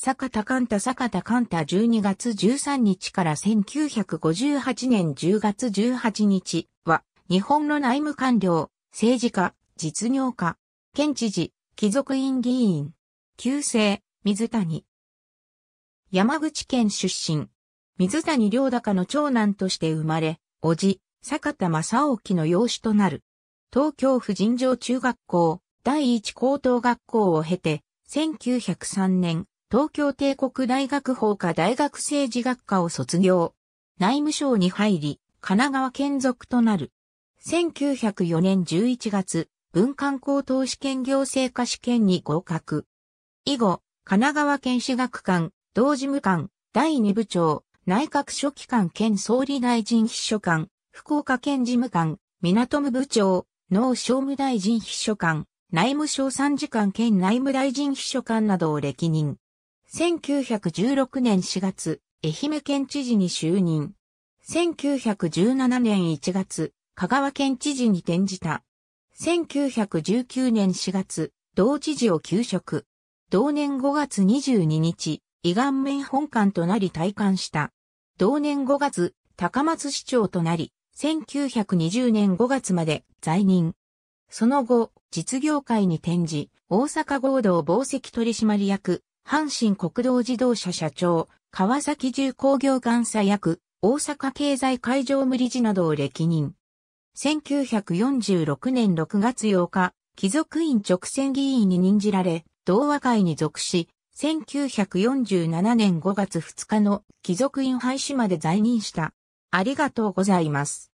坂田寛太坂田寛太12月13日から1958年10月18日は、日本の内務官僚、政治家、実業家、県知事、貴族院議員、旧姓、水谷。山口県出身。水谷良高の長男として生まれ、叔父、坂田正興の養子となる。東京婦人城中学校、第一高等学校を経て、1903年、東京帝国大学法科大学政治学科を卒業。内務省に入り、神奈川県属となる。1904年11月、文官高等試験行政科試験に合格。以後、神奈川県史学館、同事務官、第二部長、内閣書記官兼総理大臣秘書官、福岡県事務官、港務部長、農商務大臣秘書官、内務省参事官兼内務大臣秘書官などを歴任。1916年4月、愛媛県知事に就任。1917年1月、香川県知事に転じた。1919年4月、同知事を休職。同年5月22日、胃顔面本館となり退官した。同年5月、高松市長となり、1920年5月まで在任。その後、実業界に転じ、大阪合同紡績取締役、阪神国道自動車社長、川崎重工業監査役、大阪経済会場無理事などを歴任。1946年6月8日、貴族院直選議員に任じられ、同和会に属し、1947年5月2日の貴族院廃止まで在任した。ありがとうございます。